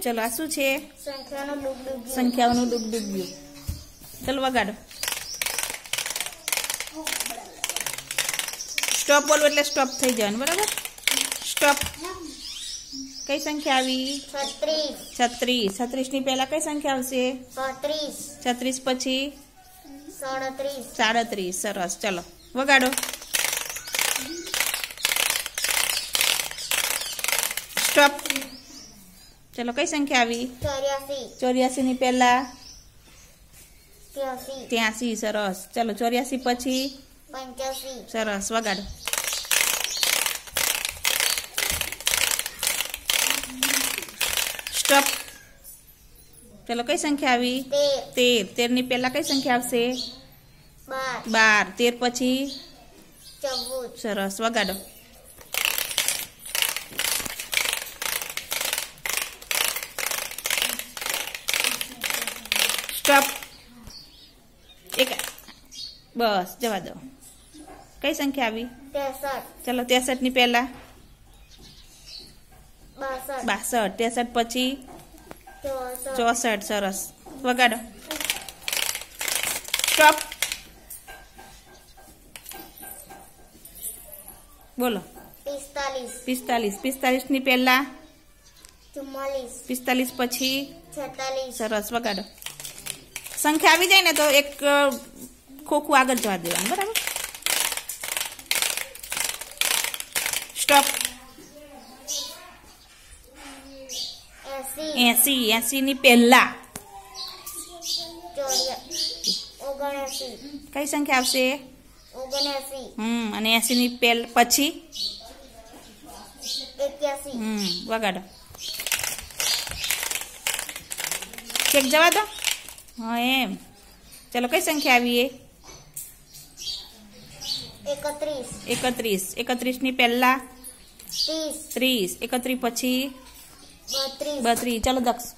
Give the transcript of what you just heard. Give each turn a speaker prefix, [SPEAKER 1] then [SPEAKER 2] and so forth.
[SPEAKER 1] ચલો આ શું છે સંખ્યાઓનું ડૂબ ડૂબ્યું ચલો વગાડો સ્ટોપ બોલવું એટલે સ્ટોપ થઈ જવાનું બરાબર સ્ટોપ કઈ સંખ્યા આવી છત્રીસ છત્રીસ ની પહેલા કઈ સંખ્યા આવશે છત્રીસ પછી સાડત્રીસ સરસ ચલો વગાડો સ્ટોપ चलो कई संख्या आई 84 84 नि पहला 84 84 सरस चलो 84 પછી 85 સરસ વગાડો સ્ટેપ પેલો કઈ સંખ્યા આવી 13 13 ની પહેલા કઈ સંખ્યા આવશે 12 12 13 પછી 14 સરસ વગાડો સ્ટોપ એક બસ જવા દો કઈ સંખ્યા આવી ચાલો ત્રેસઠ ની પહેલા બાસઠ ત્રેસઠ પછી ચોસઠ સરસ વગાડો સ્ટોપ બોલો પિસ્તાલીસ પિસ્તાલીસ ની પહેલા પિસ્તાલીસ પછી સરસ વગાડો સંખ્યા આવી જાય ને તો એક ખોકવા આગળ ચા દેવાનું બરાબર સ્ટોપ 80 80 ની પહેલા 74 80 કઈ સંખ્યા આવશે 81 હમ અને 80 ની પછી 81 હમ બગાડ ચેક જવા દો હા એમ ચલો કઈ સંખ્યા આવીએ એકત્રીસ એકત્રીસ એકત્રીસ ની પહેલા ત્રીસ એકત્રીસ પછી બત્રીસ ચલો દક્ષ